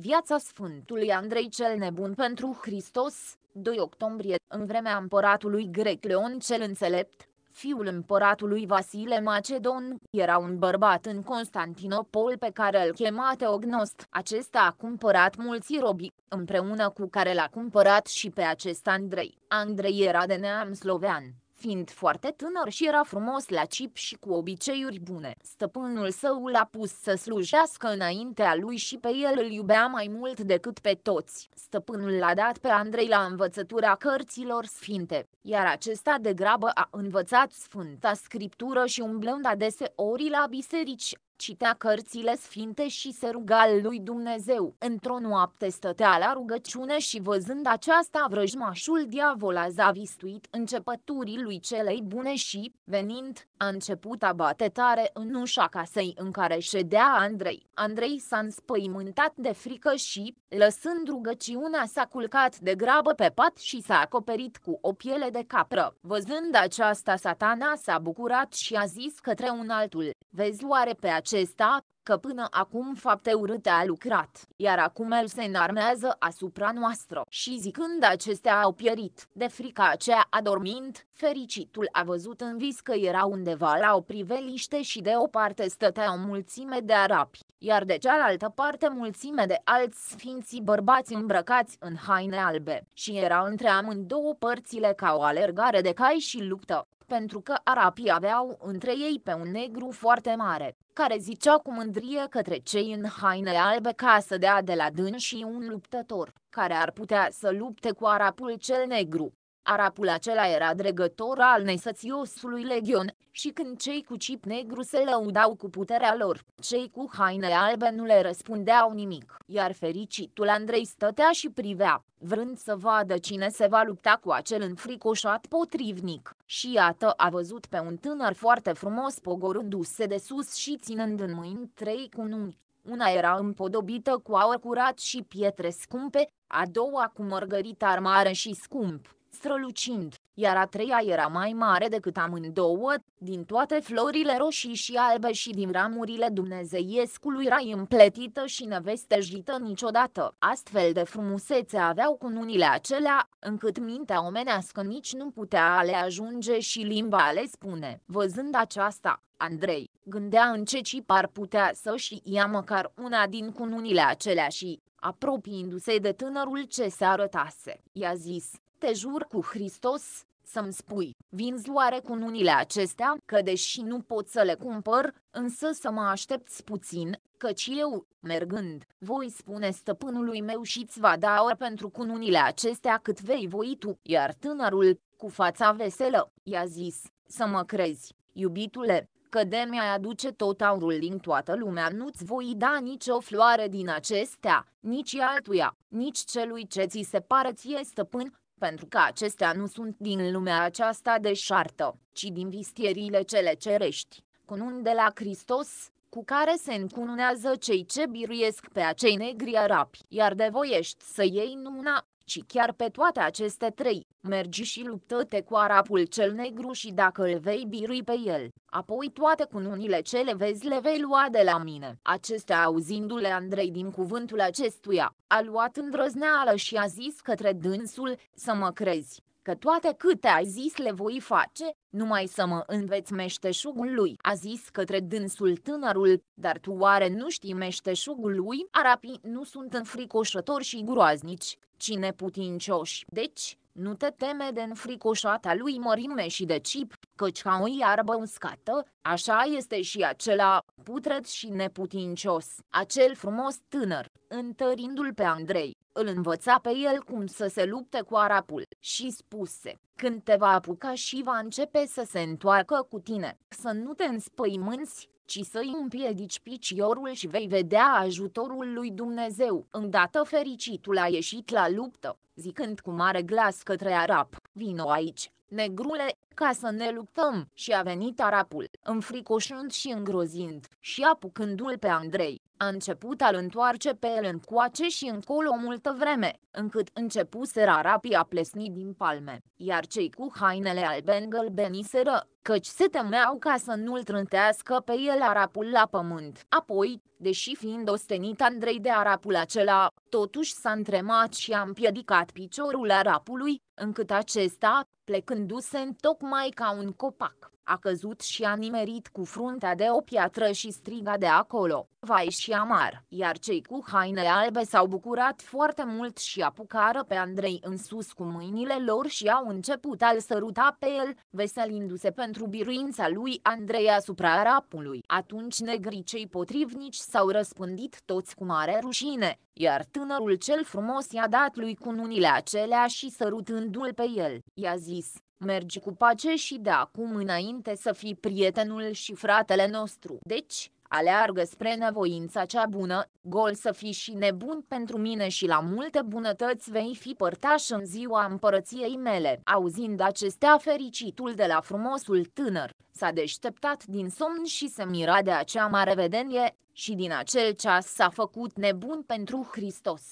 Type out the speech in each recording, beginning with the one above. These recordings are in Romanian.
Viața Sfântului Andrei cel Nebun pentru Hristos, 2 octombrie, în vremea împăratului grec Leon cel Înțelept, fiul împăratului Vasile Macedon, era un bărbat în Constantinopol pe care îl chema Teognost. Acesta a cumpărat mulți robi, împreună cu care l-a cumpărat și pe acest Andrei. Andrei era de neam slovean. Fiind foarte tânăr și era frumos la chip și cu obiceiuri bune, stăpânul său l-a pus să slujească înaintea lui și pe el îl iubea mai mult decât pe toți. Stăpânul l-a dat pe Andrei la învățătura cărților sfinte, iar acesta de grabă a învățat Sfânta Scriptură și umblând adeseori la biserici citea cărțile sfinte și se ruga lui Dumnezeu. Într-o noapte stătea la rugăciune și văzând aceasta vrăjmașul diavol a zavistuit începăturii lui celei bune și, venind, a început a bate tare în ușa casei în care ședea Andrei. Andrei s-a înspăimântat de frică și, lăsând rugăciunea, s-a culcat de grabă pe pat și s-a acoperit cu o piele de capră. Văzând aceasta, satana s-a bucurat și a zis către un altul, vezi oare pe acesta, că până acum fapte urâte a lucrat, iar acum el se înarmează asupra noastră. Și zicând acestea au pierit. De frica aceea adormind, fericitul a văzut în vis că era undeva la o priveliște și de o parte stătea o mulțime de arapi, iar de cealaltă parte mulțime de alți sfinții bărbați îmbrăcați în haine albe, și era între amândouă părțile ca o alergare de cai și luptă pentru că arapii aveau între ei pe un negru foarte mare, care zicea cu mândrie către cei în haine albe ca să dea de la dâns și un luptător, care ar putea să lupte cu arapul cel negru. Arapul acela era dregător al nesățiosului legion, și când cei cu cip negru se lăudau cu puterea lor, cei cu haine albe nu le răspundeau nimic, iar fericitul Andrei stătea și privea, vrând să vadă cine se va lupta cu acel înfricoșat potrivnic. Și iată a văzut pe un tânăr foarte frumos pogorându-se de sus și ținând în mâini trei cununi. Una era împodobită cu aur curat și pietre scumpe, a doua cu mărgărit armare și scump, strălucind, iar a treia era mai mare decât amândouă, din toate florile roșii și albe și din ramurile dumnezeiescului rai împletită și nevestejită niciodată. Astfel de frumusețe aveau cununile acelea, încât mintea omenească nici nu putea le ajunge și limba le spune. Văzând aceasta, Andrei gândea în ce cip ar putea să-și ia măcar una din cununile acelea și, apropiindu-se de tânărul ce se arătase, i-a zis, te jur cu Hristos, să-mi spui, vin zioare cu unile acestea, că deși nu pot să le cumpăr, însă să mă aștepți puțin, căci eu, mergând, voi spune stăpânului meu și-ți va da ori pentru cununile acestea cât vei voi tu. Iar tânărul, cu fața veselă, i-a zis, să mă crezi, iubitule, că de mi-ai aduce tot aurul din toată lumea, nu-ți voi da nici o floare din acestea, nici altuia, nici celui ce ți se pare ție stăpân, pentru că acestea nu sunt din lumea aceasta deșartă, ci din vistierile cele cerești, un de la Hristos, cu care se încununează cei ce biruiesc pe acei negri arabi, iar de voiești să iei numna, ci chiar pe toate aceste trei, mergi și luptă-te cu arapul cel negru și dacă îl vei birui pe el, apoi toate cununile ce le vezi le vei lua de la mine. Acestea auzindu-le Andrei din cuvântul acestuia, a luat îndrăzneală și a zis către dânsul, să mă crezi, că toate câte ai zis le voi face, numai să mă înveți meșteșugul lui. A zis către dânsul tânărul, dar tu oare nu știi meșteșugul lui? Arapii nu sunt înfricoșători și groaznici, ci neputincioși. Deci, nu te teme de înfricoșata lui mărime și de cip, căci ca o iarbă uscată, așa este și acela putred și neputincios, acel frumos tânăr, întărindu-l pe Andrei, îl învăța pe el cum să se lupte cu arapul și spuse, când te va apuca și va începe să se întoarcă cu tine, să nu te înspăimânți, ci să-i împiedici piciorul și vei vedea ajutorul lui Dumnezeu. Îndată fericitul a ieșit la luptă, zicând cu mare glas către arap, vino aici, negrule, ca să ne luptăm, și a venit arapul, înfricoșând și îngrozind, și apucându-l pe Andrei, a început a-l întoarce pe el încoace și încolo multă vreme, încât începuseră rapii a plesni din palme, iar cei cu hainele albe îngălbeniseră, căci se temeau ca să nu-l trântească pe el arapul la pământ. Apoi, deși fiind ostenit Andrei de arapul acela, totuși s-a întremat și a împiedicat piciorul arapului, încât acesta, plecându-se tocmai ca un copac, a căzut și a nimerit cu fruntea de o piatră și striga de acolo, vai și amar, iar cei cu haine albe s-au bucurat foarte mult și apucară pe Andrei în sus cu mâinile lor și au început al săruta pe el, veselindu-se pentru biruința lui Andrei asupra rapului. Atunci cei potrivnici s-au răspândit toți cu mare rușine, iar tânărul cel frumos i-a dat lui cununile acelea și sărutând luându l pe el, i-a zis, mergi cu pace și de acum înainte să fii prietenul și fratele nostru. Deci, aleargă spre nevoința cea bună, gol să fii și nebun pentru mine și la multe bunătăți vei fi părtaș în ziua împărăției mele. Auzind acestea, fericitul de la frumosul tânăr s-a deșteptat din somn și se mira de acea mare vedenie și din acel ceas s-a făcut nebun pentru Hristos.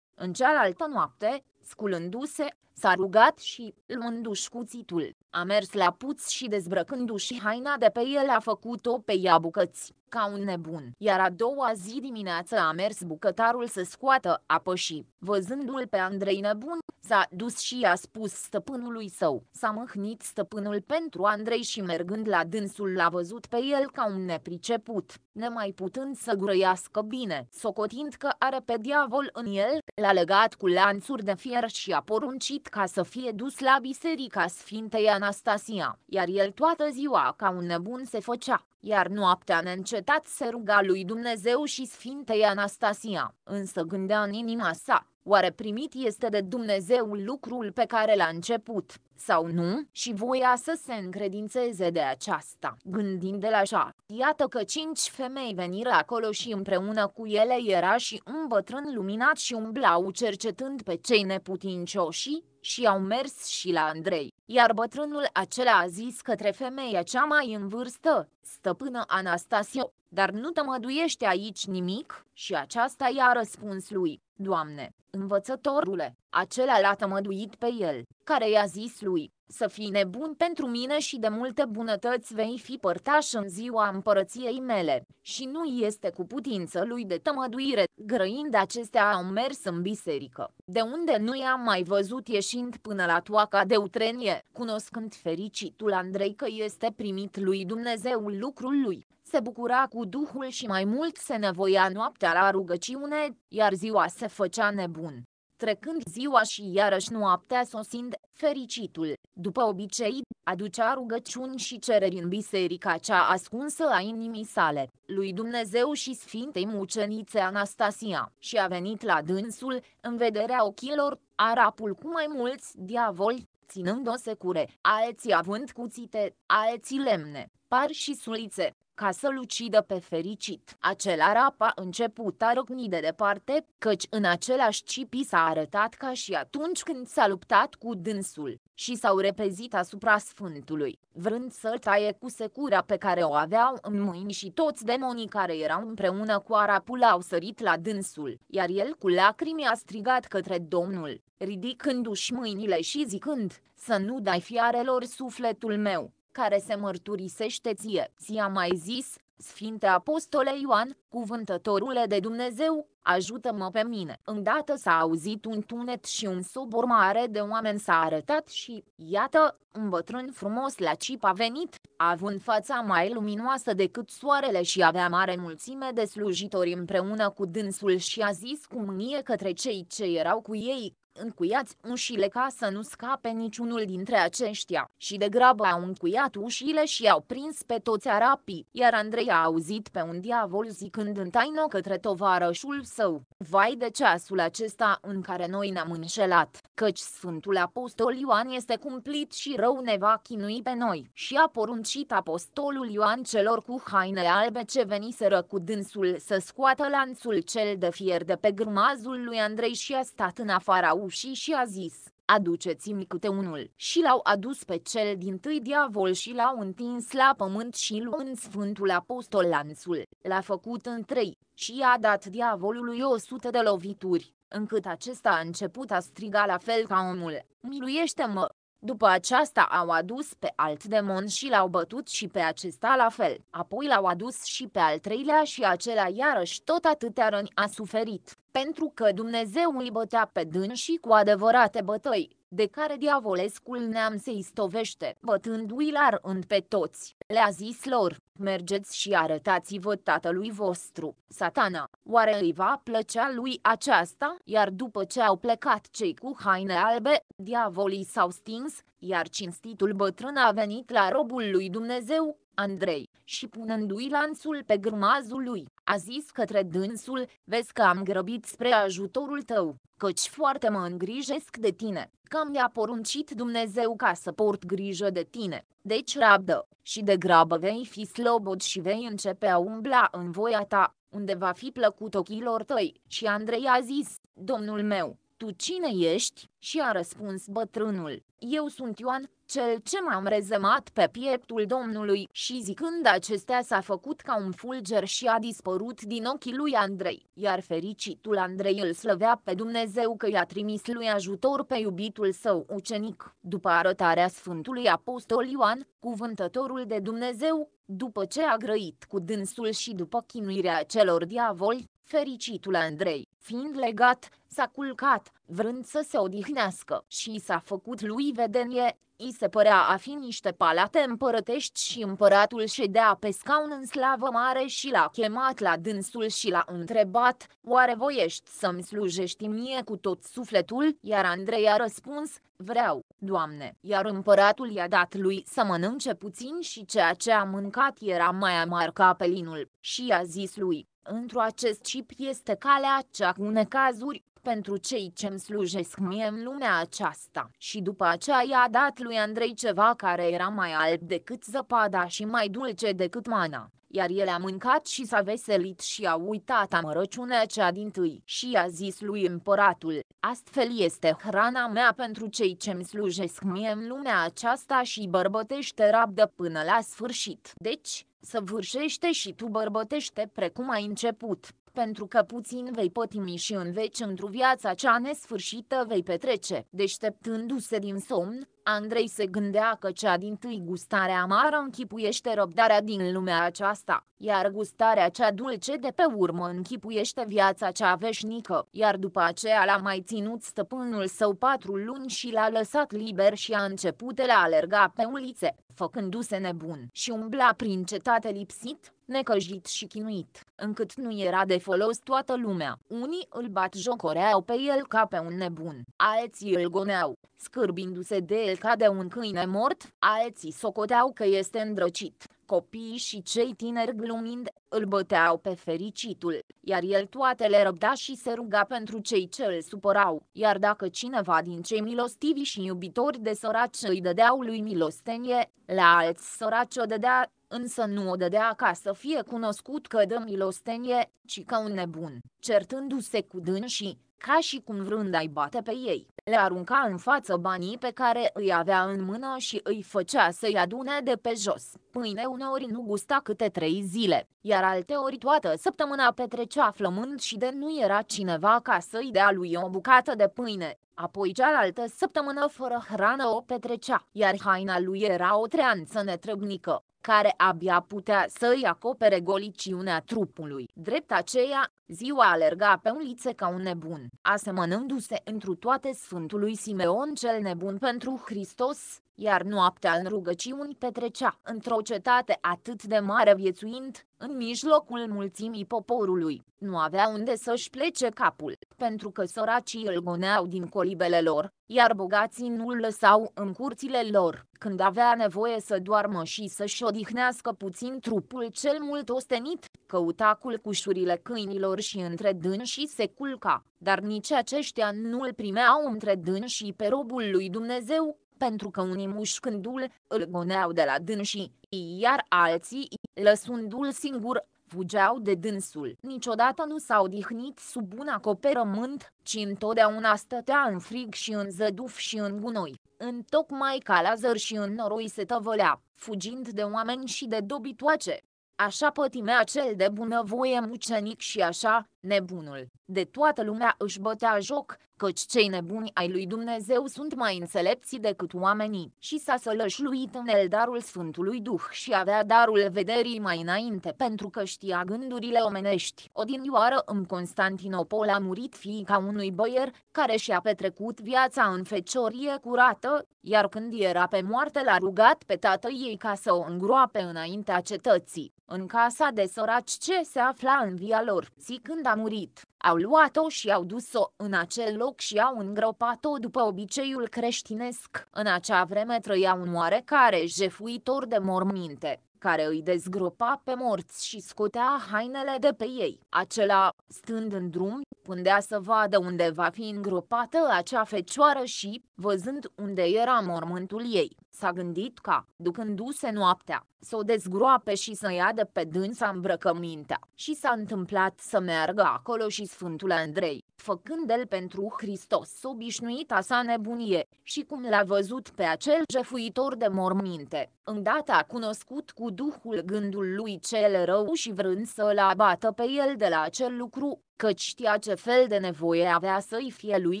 În cealaltă noapte, Sculându-se, s-a rugat și, luându-și cuțitul, a mers la puț și dezbrăcându-și haina de pe el a făcut-o pe ea bucăți, ca un nebun. Iar a doua zi dimineață a mers bucătarul să scoată apă și, văzându-l pe Andrei nebun, s-a dus și i-a spus stăpânului său. S-a mâhnit stăpânul pentru Andrei și mergând la dânsul l-a văzut pe el ca un nepriceput, nemai putând să grăiască bine, socotind că are pe diavol în el, l-a legat cu lanțuri de fier și a poruncit ca să fie dus la biserica Sfintei Ana Anastasia, iar el toată ziua ca un nebun se făcea, iar noaptea neîncetat se ruga lui Dumnezeu și Sfintei Anastasia, însă gândea în inima sa, Oare primit este de Dumnezeu lucrul pe care l-a început, sau nu, și voia să se încredințeze de aceasta, gândind de la așa. Iată că cinci femei veniră acolo și împreună cu ele era și un bătrân luminat și umblau cercetând pe cei neputincioși, și au mers și la Andrei. Iar bătrânul acela a zis către femeia cea mai în vârstă, stăpână Anastasio, dar nu tămăduiește aici nimic? Și aceasta i-a răspuns lui, Doamne, învățătorule, acela l-a tămăduit pe el, care i-a zis lui, să fii nebun pentru mine și de multe bunătăți vei fi părtaș în ziua împărăției mele, și nu este cu putință lui de tămăduire, grăind acestea au mers în biserică, de unde nu i-am mai văzut ieșind până la toaca de utrenie, cunoscând fericitul Andrei că este primit lui Dumnezeu lucrul lui se bucura cu Duhul și mai mult se nevoia noaptea la rugăciune, iar ziua se făcea nebun trecând ziua și iarăși noaptea sosind, fericitul, după obicei, aducea rugăciuni și cereri în biserica cea ascunsă a inimii sale, lui Dumnezeu și Sfintei Mucenițe Anastasia, și a venit la dânsul, în vederea ochilor, arapul cu mai mulți diavoli, ținând o secure, alții având cuțite, alții lemne, par și sulițe, ca să-l ucidă pe fericit. Acela rapa început a răcni de departe, căci în același cipi s-a arătat ca și atunci când s-a luptat cu dânsul și s-au repezit asupra sfântului, vrând să taie cu secura pe care o aveau în mâini și toți demonii care erau împreună cu arapul au sărit la dânsul, iar el cu lacrimi a strigat către Domnul, ridicându-și mâinile și zicând, să nu dai fiarelor sufletul meu, care se mărturisește ție. Ți-a mai zis, Sfinte Apostole Ioan, cuvântătorule de Dumnezeu, ajută-mă pe mine. Îndată s-a auzit un tunet și un sobor mare de oameni s-a arătat și, iată, un bătrân frumos la cip a venit, având fața mai luminoasă decât soarele și avea mare mulțime de slujitori împreună cu dânsul și a zis cu mânie către cei ce erau cu ei, încuiați ușile ca să nu scape niciunul dintre aceștia și degrabă au încuiat ușile și au prins pe toți arapii, iar Andrei a auzit pe un diavol zicând în taină către tovarășul său, Vai de ceasul acesta în care noi ne-am înșelat, căci Sfântul Apostol Ioan este cumplit și rău ne va chinui pe noi. Și a poruncit Apostolul Ioan celor cu haine albe ce veniseră cu dânsul să scoată lanțul cel de fier de pe grmazul lui Andrei și a stat în afara ușii și a zis, aduceți-mi câte unul. Și l-au adus pe cel din tâi diavol și l-au întins la pământ și luând Sfântul Apostol lanțul, l-a făcut în trei și i-a dat diavolului o sută de lovituri, încât acesta a început a striga la fel ca omul, miluiește-mă! După aceasta au adus pe alt demon și l-au bătut și pe acesta la fel, apoi l-au adus și pe al treilea și acela iarăși tot atâtea răni a suferit, pentru că Dumnezeu îi bătea pe dâns și cu adevărate bătăi de care diavolescul neam se istovește, bătându-i la rând pe toți. Le-a zis lor, mergeți și arătați-vă tatălui vostru, satana, oare îi va plăcea lui aceasta? Iar după ce au plecat cei cu haine albe, diavolii s-au stins, iar cinstitul bătrân a venit la robul lui Dumnezeu, Andrei, și punându-i lanțul pe grmazul lui, a zis către dânsul, vezi că am grăbit spre ajutorul tău, căci foarte mă îngrijesc de tine, că mi-a poruncit Dumnezeu ca să port grijă de tine, deci rabdă, și de grabă vei fi slobod și vei începe a umbla în voia ta, unde va fi plăcut ochilor tăi, și Andrei a zis, domnul meu, tu cine ești? Și a răspuns bătrânul, eu sunt Ioan, cel ce m-am rezemat pe pieptul domnului și zicând acestea s-a făcut ca un fulger și a dispărut din ochii lui Andrei, iar fericitul Andrei îl slăvea pe Dumnezeu că i-a trimis lui ajutor pe iubitul său ucenic. După arătarea Sfântului Apostol Ioan, cuvântătorul de Dumnezeu, după ce a grăit cu dânsul și după chinuirea celor diavoli, Fericitul Andrei, fiind legat, s-a culcat, vrând să se odihnească și s-a făcut lui vedenie, i se părea a fi niște palate împărătești și împăratul ședea pe scaun în slavă mare și l-a chemat la dânsul și l-a întrebat, oare voiești să-mi slujești mie cu tot sufletul? Iar Andrei a răspuns, vreau, doamne. Iar împăratul i-a dat lui să mănânce puțin și ceea ce a mâncat era mai amar ca apelinul și i-a zis lui, Într-o acest chip este calea cea cu cazuri pentru cei ce-mi slujesc mie în lumea aceasta. Și după aceea i-a dat lui Andrei ceva care era mai alb decât zăpada și mai dulce decât mana iar el a mâncat și s-a veselit și a uitat amărăciunea cea din tâi. Și i-a zis lui împăratul, astfel este hrana mea pentru cei ce-mi slujesc mie în lumea aceasta și bărbătește rabdă până la sfârșit. Deci, să vârșește și tu bărbătește precum ai început pentru că puțin vei pătimi și în veci într-o viața cea nesfârșită vei petrece. Deșteptându-se din somn, Andrei se gândea că cea din tâi gustare amară închipuiește răbdarea din lumea aceasta, iar gustarea cea dulce de pe urmă închipuiește viața cea veșnică, iar după aceea l-a mai ținut stăpânul său patru luni și l-a lăsat liber și a început el a alerga pe ulițe, făcându-se nebun și umbla prin cetate lipsit, necăjit și chinuit, încât nu era de folos toată lumea. Unii îl bat jocoreau pe el ca pe un nebun, alții îl goneau, scârbindu-se de el ca de un câine mort, alții socoteau că este îndrăcit copiii și cei tineri glumind, îl băteau pe fericitul, iar el toate le răbda și se ruga pentru cei ce îl supărau, iar dacă cineva din cei milostivi și iubitori de săraci îi dădeau lui milostenie, la alți săraci o dădea, însă nu o dădea ca să fie cunoscut că dă milostenie, ci ca un nebun, certându-se cu dânsii, ca și cum vrând ai bate pe ei. Le arunca în față banii pe care îi avea în mână și îi făcea să-i adune de pe jos. Pâine uneori nu gusta câte trei zile, iar alteori toată săptămâna petrecea flămând și de nu era cineva ca să-i dea lui o bucată de pâine. Apoi cealaltă săptămână fără hrană o petrecea, iar haina lui era o treanță netrăbnică care abia putea să-i acopere goliciunea trupului. Drept aceea, ziua alerga pe ulițe ca un nebun, asemănându-se întru toate Sfântului Simeon cel nebun pentru Hristos, iar noaptea în rugăciuni petrecea într-o cetate atât de mare viețuind, în mijlocul mulțimii poporului. Nu avea unde să-și plece capul, pentru că săracii îl goneau din colibele lor, iar bogații nu îl lăsau în curțile lor. Când avea nevoie să doarmă și să-și odihnească puțin trupul cel mult ostenit, căuta culcușurile câinilor și între dânsii se culca, dar nici aceștia nu l primeau între dânsii pe robul lui Dumnezeu, pentru că unii mușcându-l, îl goneau de la dânsii, iar alții, lăsându-l singur, fugeau de dânsul. Niciodată nu s-a odihnit sub un acoperământ, ci întotdeauna stătea în frig și în zăduf și în gunoi, întocmai ca zăr și în noroi se tăvălea, fugind de oameni și de dobitoace. Așa pătimea cel de bunăvoie mucenic și așa, nebunul, de toată lumea își bătea joc, căci cei nebuni ai lui Dumnezeu sunt mai înțelepți decât oamenii, și s-a sălășluit în el darul Sfântului Duh și avea darul vederii mai înainte pentru că știa gândurile omenești. Odinioară în Constantinopol a murit fiica unui băier, care și-a petrecut viața în feciorie curată, iar când era pe moarte l-a rugat pe tatăl ei ca să o îngroape înaintea cetății, în casa de săraci ce se afla în via lor, zicând a murit. Au luat-o și au dus-o în acel loc și au îngropat-o după obiceiul creștinesc. În acea vreme trăia un oarecare jefuitor de morminte care îi dezgropa pe morți și scotea hainele de pe ei. Acela, stând în drum, pândea să vadă unde va fi îngropată acea fecioară și, văzând unde era mormântul ei, s-a gândit ca, ducându-se noaptea, să o dezgroape și să ia de pe dânsa îmbrăcămintea. Și s-a întâmplat să meargă acolo și Sfântul Andrei, făcând el pentru Hristos obișnuita sa nebunie, și cum l-a văzut pe acel jefuitor de morminte, îndată a cunoscut cu duhul gândul lui cel rău și vrând să-l abată pe el de la acel lucru, că știa ce fel de nevoie avea să-i fie lui,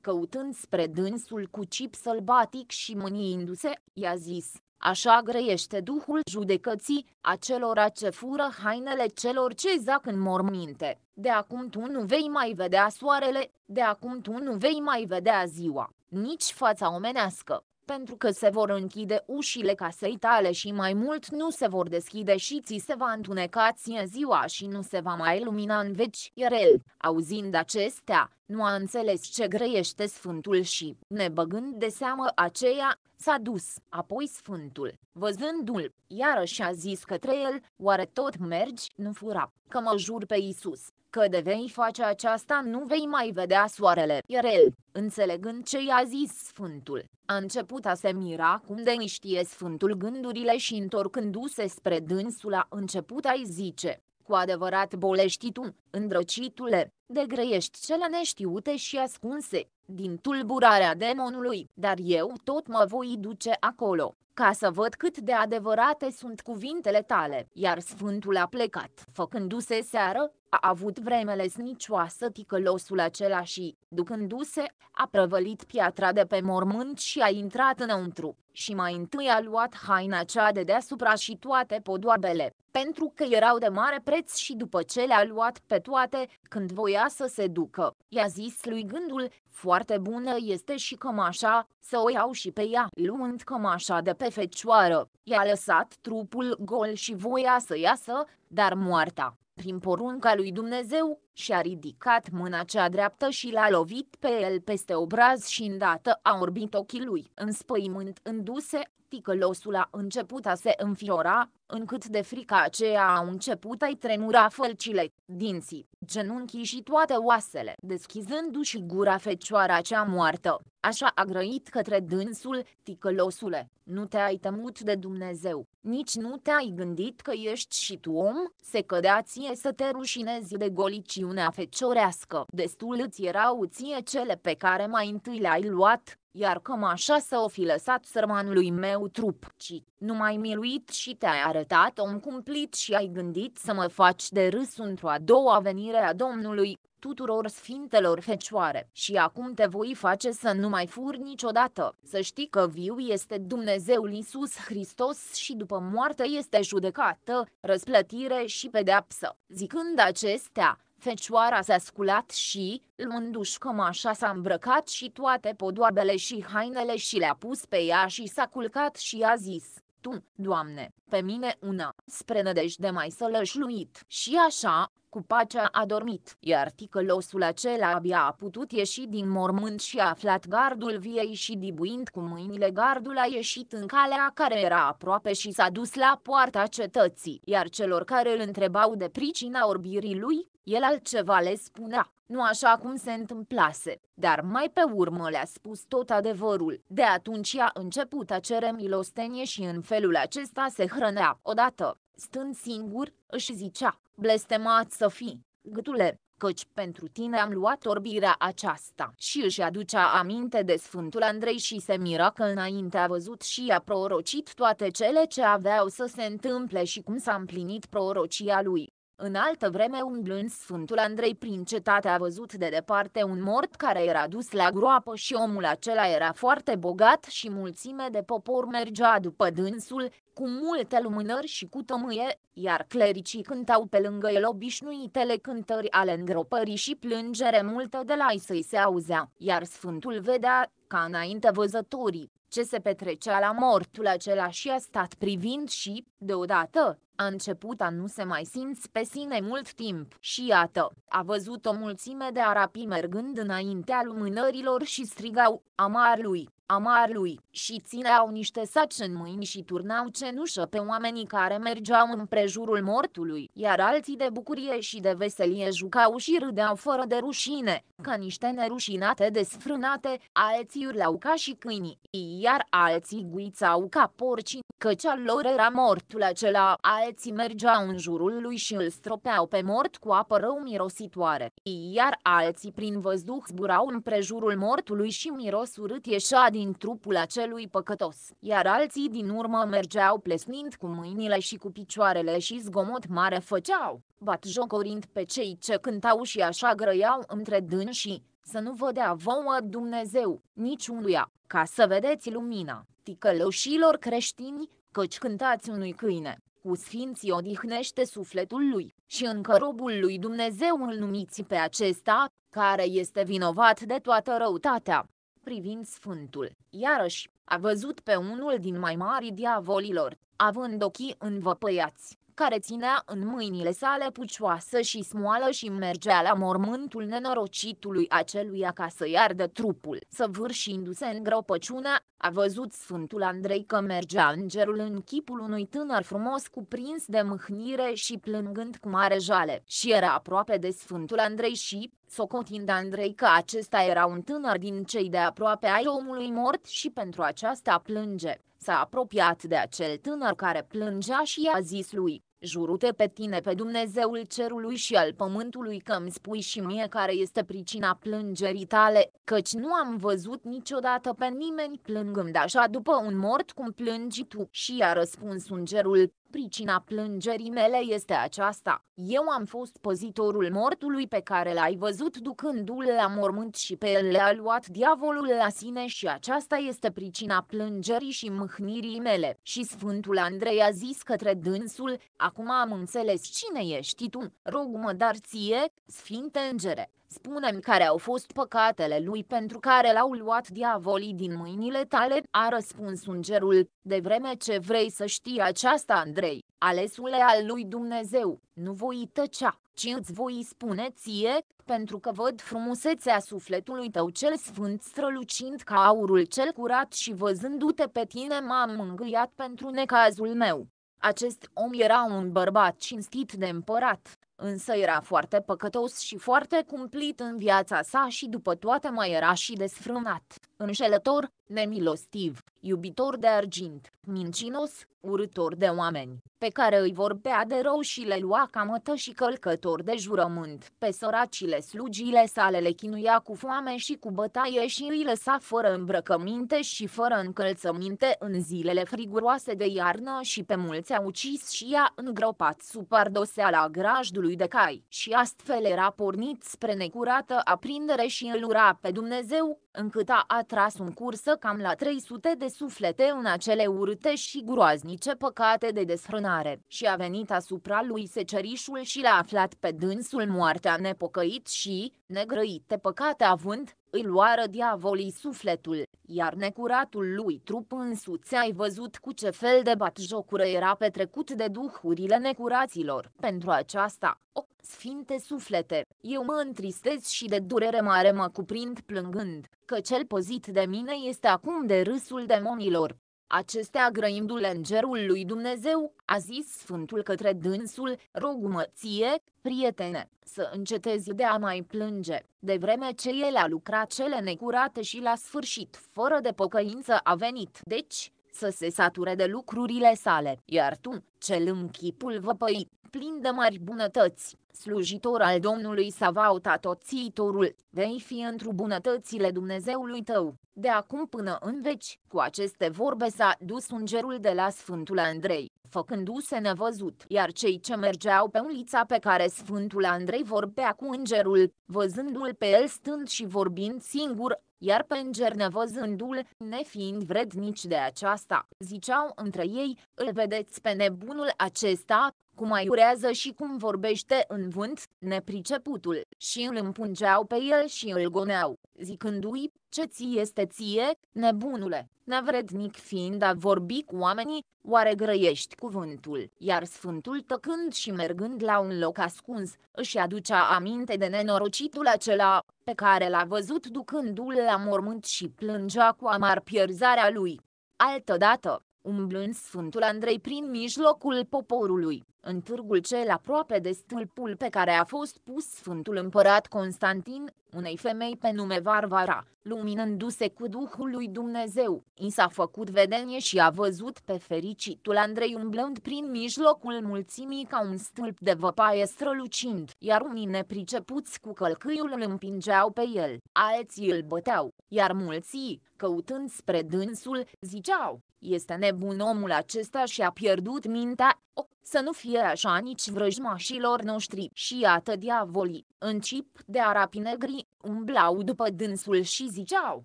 căutând spre dânsul cu cip sălbatic și mâniindu-se, i-a zis, Așa grăiește duhul judecății, acelora ce fură hainele celor ce zac în morminte. De acum tu nu vei mai vedea soarele, de acum tu nu vei mai vedea ziua, nici fața omenească pentru că se vor închide ușile casei tale și mai mult nu se vor deschide și ți se va întuneca ție ziua și nu se va mai lumina în veci. Iar el, auzind acestea, nu a înțeles ce grăiește Sfântul și, nebăgând de seamă aceea, s-a dus. Apoi Sfântul, văzându-l, iarăși a zis către el, oare tot mergi? Nu fura, că mă jur pe Isus. Dacă vei face aceasta nu vei mai vedea soarele. Iar el, înțelegând ce i-a zis Sfântul, a început a se mira cum de îi știe Sfântul gândurile și întorcându-se spre dânsul a început a-i zice, cu adevărat bolești tu, îndrăcitule, de greiești cele neștiute și ascunse, din tulburarea demonului, dar eu tot mă voi duce acolo, ca să văd cât de adevărate sunt cuvintele tale. Iar sfântul a plecat, făcându-se seară, a avut vremele lesnicioasă ticălosul acela și, ducându-se, a prăvălit piatra de pe mormânt și a intrat înăuntru, și mai întâi a luat haina cea de deasupra și toate podoabele, pentru că erau de mare preț și după ce le-a luat pe toate, când voia să se ducă, i-a zis lui gândul, foarte bună este și cămașa, să o iau și pe ea. Luând cămașa de pe fecioară, i-a lăsat trupul gol și voia să iasă, dar moarta, prin porunca lui Dumnezeu, și-a ridicat mâna cea dreaptă și l-a lovit pe el peste obraz și îndată a orbit ochii lui. Înspăimânt înduse, ticălosul a început a se înfiora, încât de frica aceea a început a-i tremura fălcile, dinții, genunchii și toate oasele. Deschizându-și gura fecioara cea moartă, așa a grăit către dânsul, ticălosule, nu te-ai temut de Dumnezeu, nici nu te-ai gândit că ești și tu om, se cădea ție să te rușinezi de goliciu pasiunea feciorească. Destul îți erau ție cele pe care mai întâi le-ai luat, iar așa să o fi lăsat sărmanului meu trup, ci nu m-ai miluit și te-ai arătat om cumplit și ai gândit să mă faci de râs într-o a doua venire a Domnului, tuturor sfintelor fecioare, și acum te voi face să nu mai furi niciodată. Să știi că viu este Dumnezeul Isus Hristos și după moarte este judecată, răsplătire și pedeapsă. Zicând acestea, fecioara s-a sculat și, luându-și cămașa s-a îmbrăcat și toate podoabele și hainele și le-a pus pe ea și s-a culcat și a zis, Tu, Doamne, pe mine una, spre nădejde mai sălășluit. Și așa, cu pacea a dormit, iar ticălosul acela abia a putut ieși din mormânt și a aflat gardul viei și dibuind cu mâinile gardul a ieșit în calea care era aproape și s-a dus la poarta cetății, iar celor care îl întrebau de pricina orbirii lui, el altceva le spunea, nu așa cum se întâmplase, dar mai pe urmă le-a spus tot adevărul. De atunci a început a cere milostenie și în felul acesta se hrănea. Odată, stând singur, își zicea, blestemat să fii, gâtule, căci pentru tine am luat orbirea aceasta. Și își aducea aminte de Sfântul Andrei și se mira că înainte a văzut și a prorocit toate cele ce aveau să se întâmple și cum s-a împlinit prorocia lui. În altă vreme umblând Sfântul Andrei prin cetate a văzut de departe un mort care era dus la groapă și omul acela era foarte bogat și mulțime de popor mergea după dânsul, cu multe lumânări și cu tămâie, iar clericii cântau pe lângă el obișnuitele cântări ale îngropării și plângere multă de la ei să-i se auzea, iar Sfântul vedea, ca înainte văzătorii, ce se petrecea la mortul acela și a stat privind și, deodată, a început a nu se mai simți pe sine mult timp și iată, a văzut o mulțime de arapi mergând înaintea lumânărilor și strigau, amar lui, amar lui, și țineau niște saci în mâini și turnau cenușă pe oamenii care mergeau în prejurul mortului, iar alții de bucurie și de veselie jucau și râdeau fără de rușine, ca niște nerușinate desfrânate, alții urlau ca și câinii, iar alții guițau ca porcii, căci al lor era mortul acela, alții mergeau în jurul lui și îl stropeau pe mort cu apă rău mirositoare, iar alții prin văzduh zburau prejurul mortului și miros urât ieșea din trupul acelui păcătos, iar alții din urmă mergeau plesnind cu mâinile și cu picioarele și zgomot mare făceau, bat jocorind pe cei ce cântau și așa grăiau între dânsii, să nu vă dea vouă Dumnezeu, niciunuia, ca să vedeți lumina, ticăloșilor creștini, căci cântați unui câine, cu sfinții odihnește sufletul lui, și încă robul lui Dumnezeu îl numiți pe acesta, care este vinovat de toată răutatea privind sfântul, iarăși, a văzut pe unul din mai mari diavolilor, având ochii învăpăiați, care ținea în mâinile sale pucioasă și smoală și mergea la mormântul nenorocitului aceluia ca să-i ardă trupul. Săvârșindu-se în gropăciunea, a văzut Sfântul Andrei că mergea îngerul în chipul unui tânăr frumos cuprins de mâhnire și plângând cu mare jale. Și era aproape de Sfântul Andrei și, socotind Andrei că acesta era un tânăr din cei de aproape ai omului mort și pentru aceasta plânge s-a apropiat de acel tânăr care plângea și i-a zis lui, jurute pe tine pe Dumnezeul cerului și al pământului că îmi spui și mie care este pricina plângerii tale, căci nu am văzut niciodată pe nimeni plângând așa după un mort cum plângi tu. Și i-a răspuns ungerul, Pricina plângerii mele este aceasta. Eu am fost pozitorul mortului pe care l-ai văzut ducându-l la mormânt și pe el le-a luat diavolul la sine și aceasta este pricina plângerii și mâhnirii mele. Și Sfântul Andrei a zis către dânsul, acum am înțeles cine ești tu, rog mă dar ție, Sfinte Îngere, Spune-mi care au fost păcatele lui pentru care l-au luat diavolii din mâinile tale, a răspuns ungerul, de vreme ce vrei să știi aceasta Andrei, alesule al lui Dumnezeu, nu voi tăcea, ci îți voi spune ție, pentru că văd frumusețea sufletului tău cel sfânt strălucind ca aurul cel curat și văzându-te pe tine m-am mângâiat pentru necazul meu. Acest om era un bărbat cinstit de împărat, însă era foarte păcătos și foarte cumplit în viața sa și după toate mai era și desfrânat, înșelător, nemilostiv, iubitor de argint, mincinos, urător de oameni, pe care îi vorbea de rău și le lua mătă și călcător de jurământ. Pe soracile slugile sale le chinuia cu foame și cu bătaie și îi lăsa fără îmbrăcăminte și fără încălțăminte în zilele friguroase de iarnă și pe mulți a ucis și i-a îngropat sub pardoseala grajdului lui de cai și astfel era pornit spre necurată aprindere și îl ura pe Dumnezeu, încât a atras un cursă cam la 300 de suflete în acele urâte și groaznice păcate de desfrânare și a venit asupra lui secerișul și l-a aflat pe dânsul moartea nepocăit și, negrăite păcate având, îi luară diavolii sufletul, iar necuratul lui trup însuți ai văzut cu ce fel de batjocură era petrecut de duhurile necuraților. Pentru aceasta, o, sfinte suflete, eu mă întristez și de durere mare mă cuprind plângând, că cel pozit de mine este acum de râsul demonilor. Acestea grăindu-le îngerul lui Dumnezeu, a zis Sfântul către dânsul, rogumă ție, prietene, să încetezi de a mai plânge, de vreme ce el a lucrat cele necurate și la sfârșit fără de pocăință a venit. Deci, să se sature de lucrurile sale, iar tu, cel în chipul văpăit, plin de mari bunătăți, slujitor al Domnului Savaut toțitorul, vei fi întru bunătățile Dumnezeului tău. De acum până în veci, cu aceste vorbe s-a dus ungerul de la Sfântul Andrei, făcându-se nevăzut, iar cei ce mergeau pe ulița pe care Sfântul Andrei vorbea cu îngerul, văzându-l pe el stând și vorbind singur, iar pe înger nevăzându-l, nefiind vrednici de aceasta, ziceau între ei, îl vedeți pe nebunul acesta, cum mai urează și cum vorbește în vânt, nepriceputul, și îl împungeau pe el și îl goneau, zicându-i, ce ți este ție, nebunule, nevrednic fiind a vorbi cu oamenii, oare grăiești cuvântul, iar sfântul tăcând și mergând la un loc ascuns, își aducea aminte de nenorocitul acela, pe care l-a văzut ducându-l la mormânt și plângea cu amar pierzarea lui. Altădată, umblând Sfântul Andrei prin mijlocul poporului, în târgul cel aproape de stâlpul pe care a fost pus Sfântul Împărat Constantin, unei femei pe nume Varvara, luminându-se cu Duhul lui Dumnezeu, i s-a făcut vedenie și a văzut pe fericitul Andrei umblând prin mijlocul mulțimii ca un stâlp de văpaie strălucind, iar unii nepricepuți cu călcâiul îl împingeau pe el, alții îl băteau, iar mulții, căutând spre dânsul, ziceau, este nebun omul acesta și a pierdut mintea, o să nu fie așa nici vrăjmașilor noștri și iată diavolii, în cip de arapi negri, umblau după dânsul și ziceau,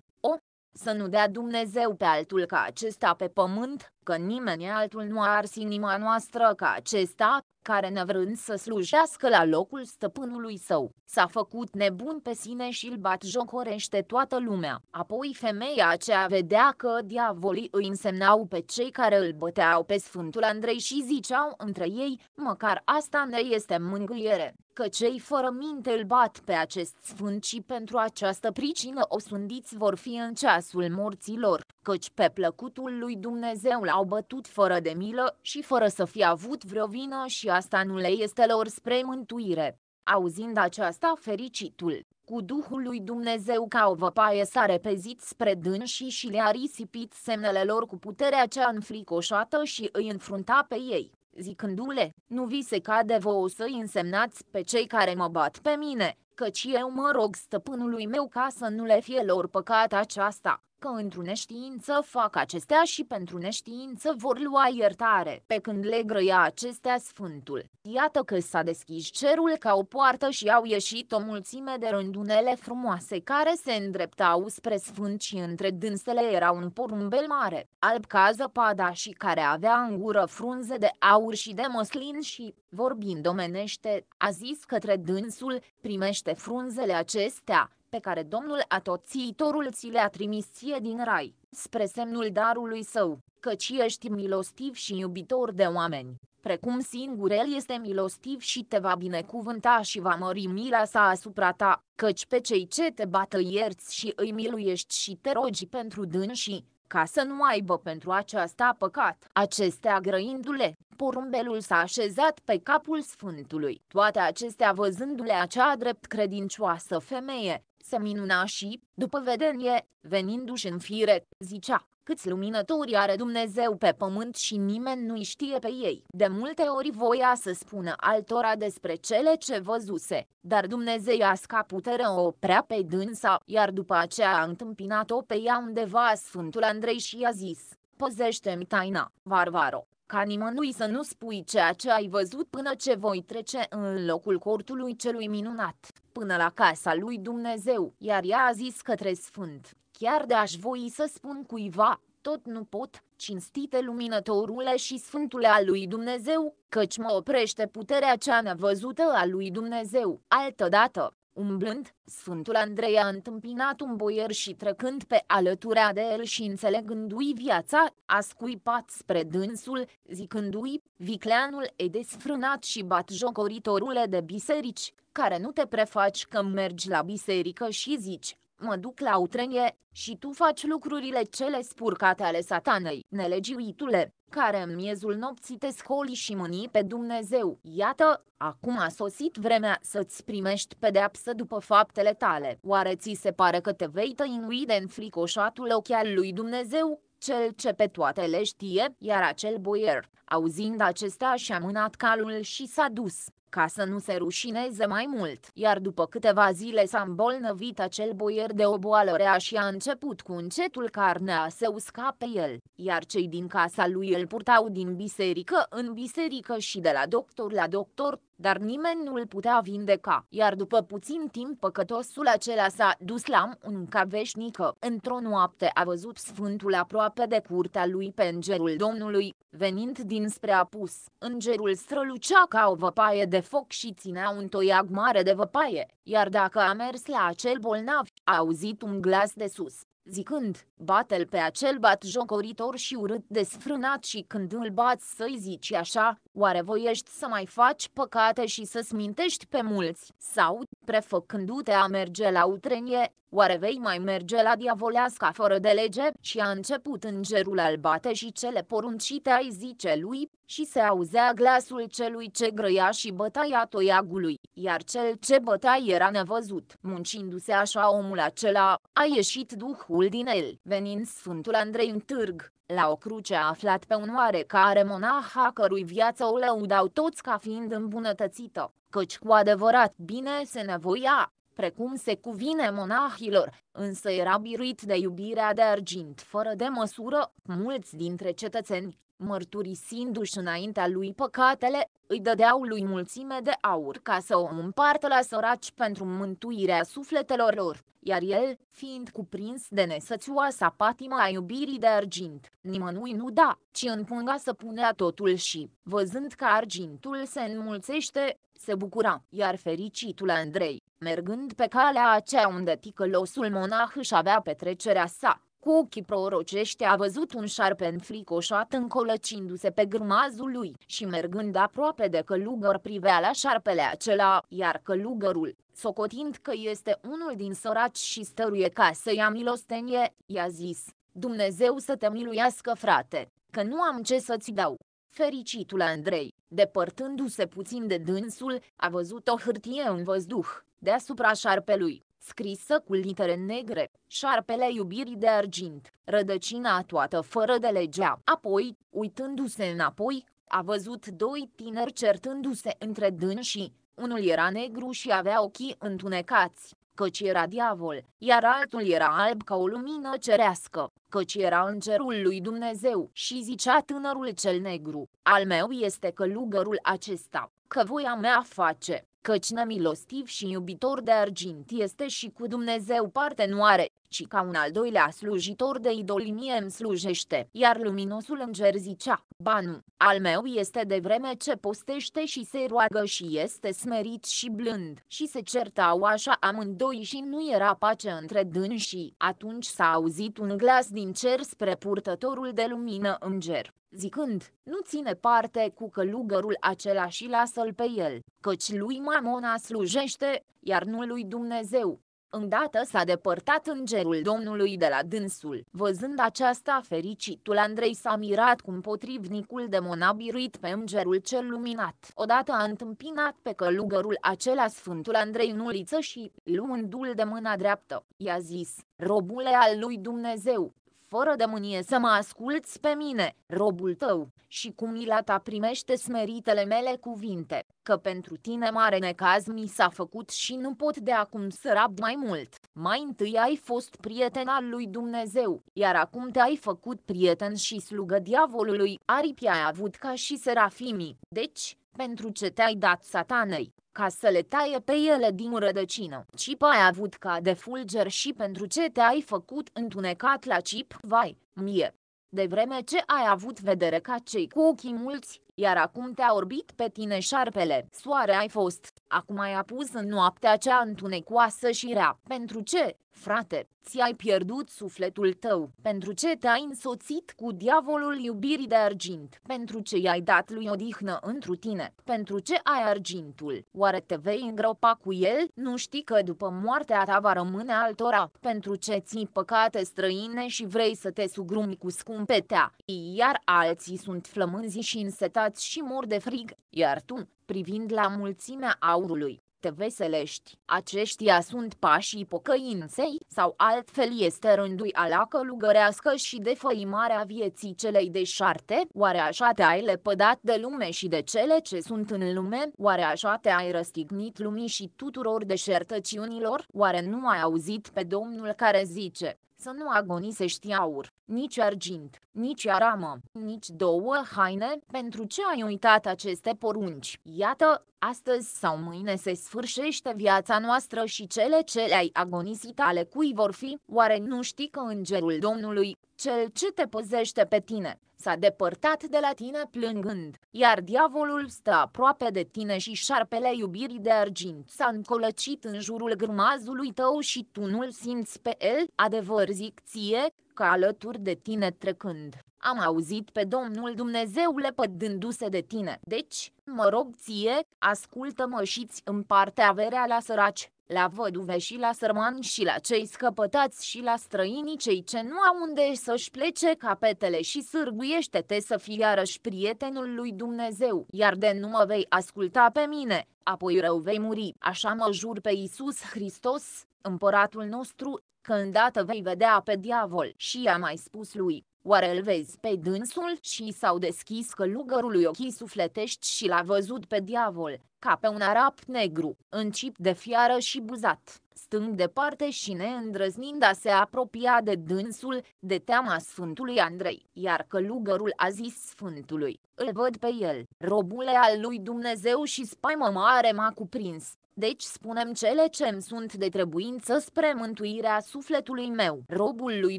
o, să nu dea Dumnezeu pe altul ca acesta pe pământ, că nimeni altul nu ars inima noastră ca acesta, care nevrând să slujească la locul stăpânului său, s-a făcut nebun pe sine și îl bat jocorește toată lumea. Apoi femeia aceea vedea că diavolii îi însemnau pe cei care îl băteau pe Sfântul Andrei și ziceau între ei, măcar asta ne este mângâiere, că cei fără minte îl bat pe acest sfânt și pentru această pricină osândiți vor fi în ceasul morților, căci pe plăcutul lui Dumnezeu l-au bătut fără de milă și fără să fie avut vreo vină și asta nu le este lor spre mântuire. Auzind aceasta fericitul, cu Duhul lui Dumnezeu ca o văpaie s-a repezit spre dânsii și le-a risipit semnele lor cu puterea cea înfricoșată și îi înfrunta pe ei, zicându-le, nu vi se cade vouă să-i însemnați pe cei care mă bat pe mine, căci eu mă rog stăpânului meu ca să nu le fie lor păcat aceasta că într-o neștiință fac acestea și pentru neștiință vor lua iertare, pe când le grăia acestea Sfântul. Iată că s-a deschis cerul ca o poartă și au ieșit o mulțime de rândunele frumoase care se îndreptau spre Sfânt și între dânsele era un porumbel mare, alb ca zăpada și care avea în gură frunze de aur și de măslin și, vorbind omenește, a zis către dânsul, primește frunzele acestea, pe care Domnul Atoțitorul ți le-a trimis ție din rai, spre semnul darului său, căci ești milostiv și iubitor de oameni, precum singur El este milostiv și te va binecuvânta și va mări mila sa asupra ta, căci pe cei ce te bată ierți și îi miluiești și te rogi pentru dânsii, ca să nu aibă pentru aceasta păcat. Acestea grăindu-le, porumbelul s-a așezat pe capul sfântului. Toate acestea văzându-le acea drept credincioasă femeie, se minuna și, după vedenie, venindu-și în fire, zicea, câți luminători are Dumnezeu pe pământ și nimeni nu-i știe pe ei. De multe ori voia să spună altora despre cele ce văzuse, dar Dumnezeu a putere o oprea pe dânsa, iar după aceea a întâmpinat-o pe ea undeva Sfântul Andrei și i-a zis, pozește-mi taina, Varvaro ca nimănui să nu spui ceea ce ai văzut până ce voi trece în locul cortului celui minunat, până la casa lui Dumnezeu, iar ea a zis către sfânt, chiar de-aș voi să spun cuiva, tot nu pot, cinstite luminătorule și sfântule al lui Dumnezeu, căci mă oprește puterea cea nevăzută a lui Dumnezeu. Altădată, Umblând, Sfântul Andrei a întâmpinat un boier și trecând pe alăturea de el și înțelegându-i viața, a scuipat spre dânsul, zicându-i, vicleanul e desfrânat și bat jocoritorule de biserici, care nu te prefaci că mergi la biserică și zici, mă duc la utrenie, și tu faci lucrurile cele spurcate ale satanei, nelegiuitule, care în miezul nopții te scoli și mânii pe Dumnezeu. Iată, acum a sosit vremea să-ți primești pedeapsă după faptele tale. Oare ți se pare că te vei tăinui de înfricoșatul ochi al lui Dumnezeu? cel ce pe toate le știe, iar acel boier, auzind acestea și-a mânat calul și s-a dus ca să nu se rușineze mai mult. Iar după câteva zile s-a îmbolnăvit acel boier de o boală rea și a început cu încetul carnea să usca pe el, iar cei din casa lui îl purtau din biserică în biserică și de la doctor la doctor, dar nimeni nu îl putea vindeca, iar după puțin timp păcătosul acela s-a dus la un veșnică. Într-o noapte a văzut sfântul aproape de curtea lui pe îngerul Domnului, venind dinspre apus. Îngerul strălucea ca o văpaie de foc și ținea un toiag mare de văpaie, iar dacă a mers la acel bolnav, a auzit un glas de sus zicând, bate-l pe acel batjocoritor și urât de sfrânat și când îl bați să-i zici așa, Oare voiești să mai faci păcate și să smintești pe mulți? Sau, prefăcându-te a merge la utrenie, oare vei mai merge la diavoleasca fără de lege? Și a început îngerul albate și cele poruncite ai zice lui, și se auzea glasul celui ce grăia și bătaia toiagului, iar cel ce bătea era nevăzut. Muncindu-se așa omul acela, a ieșit duhul din el, venind Sfântul Andrei în târg, la o cruce a aflat pe un oarecare monah a cărui viață o lăudau toți ca fiind îmbunătățită, căci cu adevărat bine se nevoia, precum se cuvine monahilor, însă era biruit de iubirea de argint fără de măsură, mulți dintre cetățeni, mărturisindu-și înaintea lui păcatele, îi dădeau lui mulțime de aur ca să o împartă la săraci pentru mântuirea sufletelor lor, iar el, fiind cuprins de nesățioasa patima a iubirii de argint, nimănui nu da, ci împânga să punea totul și, văzând că argintul se înmulțește, se bucura, iar fericitul Andrei, mergând pe calea aceea unde ticălosul monah își avea petrecerea sa, cu ochii prorocești a văzut un șarpe înfricoșat încolăcindu-se pe grmazul lui și mergând aproape de călugăr privea la șarpele acela, iar călugărul, socotind că este unul din săraci și stăruie ca să ia milostenie, i-a zis, Dumnezeu să te miluiască frate, că nu am ce să-ți dau. Fericitul Andrei, depărtându-se puțin de dânsul, a văzut o hârtie în văzduh, deasupra șarpelui, scrisă cu litere negre, șarpele iubirii de argint, rădăcina toată fără de legea. Apoi, uitându-se înapoi, a văzut doi tineri certându-se între dânsii, unul era negru și avea ochii întunecați, căci era diavol, iar altul era alb ca o lumină cerească, căci era îngerul lui Dumnezeu. Și zicea tânărul cel negru, al meu este călugărul acesta, că voia mea face, căci nemilostiv și iubitor de argint este și cu Dumnezeu parte nu are, ci ca un al doilea slujitor de idolinie îmi slujește. Iar luminosul înger zicea, Banu, al meu este de vreme ce postește și se roagă și este smerit și blând. Și se certau așa amândoi și nu era pace între dânsii. Atunci s-a auzit un glas din cer spre purtătorul de lumină înger, zicând, nu ține parte cu călugărul acela și lasă-l pe el, căci lui Mamona slujește, iar nu lui Dumnezeu. Îndată s-a depărtat îngerul Domnului de la dânsul. Văzând aceasta, fericitul Andrei s-a mirat cum potrivnicul demon a biruit pe îngerul cel luminat. Odată a întâmpinat pe călugărul acela Sfântul Andrei uliță și, luându-l de mâna dreaptă, i-a zis, robule al lui Dumnezeu, fără de mânie să mă asculți pe mine, robul tău, și cu mila ta primește smeritele mele cuvinte, că pentru tine mare necaz mi s-a făcut și nu pot de acum să rabd mai mult. Mai întâi ai fost prieten al lui Dumnezeu, iar acum te-ai făcut prieten și slugă diavolului, aripi ai avut ca și serafimii, deci, pentru ce te-ai dat satanei, ca să le taie pe ele din rădăcină. Cip ai avut ca de fulger și pentru ce te-ai făcut întunecat la cip, vai, mie. De vreme ce ai avut vedere ca cei cu ochii mulți, iar acum te-a orbit pe tine șarpele, soare ai fost, Acum ai apus în noaptea cea întunecoasă și rea. Pentru ce, frate, ți-ai pierdut sufletul tău? Pentru ce te-ai însoțit cu diavolul iubirii de argint? Pentru ce i-ai dat lui odihnă întru tine? Pentru ce ai argintul? Oare te vei îngropa cu el? Nu știi că după moartea ta va rămâne altora? Pentru ce ții păcate străine și vrei să te sugrumi cu scumpetea? Iar alții sunt flămânzi și însetați și mor de frig, iar tu privind la mulțimea aurului, te veselești. Aceștia sunt pașii pocăinței sau altfel este rândul ala călugărească și de făimarea vieții celei deșarte, oare așa te-ai lepădat de lume și de cele ce sunt în lume, oare așa te-ai răstignit lumii și tuturor deșertăciunilor, oare nu ai auzit pe Domnul care zice, să nu agonisești aur, nici argint, nici aramă, nici două haine, pentru ce ai uitat aceste porunci. Iată, astăzi sau mâine se sfârșește viața noastră și cele ce le-ai agonisit ale cui vor fi, oare nu știi că îngerul Domnului, cel ce te păzește pe tine, s-a depărtat de la tine plângând, iar diavolul stă aproape de tine și șarpele iubirii de argint s-a încolăcit în jurul grmazului tău și tu nu-l simți pe el, adevăr zic ție, ca alături de tine trecând. Am auzit pe Domnul Dumnezeu lepădându-se de tine. Deci, mă rog ție, ascultă-mă și-ți împarte averea la săraci la văduve și la sărmani și la cei scăpătați și la străinii cei ce nu au unde să-și plece capetele și sârguiește-te să fii iarăși prietenul lui Dumnezeu, iar de nu mă vei asculta pe mine, apoi rău vei muri. Așa mă jur pe Iisus Hristos, împăratul nostru, că îndată vei vedea pe diavol. Și i-a mai spus lui, Oare îl vezi pe dânsul? Și s-au deschis călugărului ochii sufletești și l-a văzut pe diavol, ca pe un arap negru, încip de fiară și buzat, stând departe și neîndrăznind a se apropia de dânsul, de teama Sfântului Andrei, iar călugărul a zis Sfântului, îl văd pe el, robule al lui Dumnezeu și spaimă mare m-a cuprins, deci spunem cele ce îmi sunt de trebuință spre mântuirea sufletului meu. Robul lui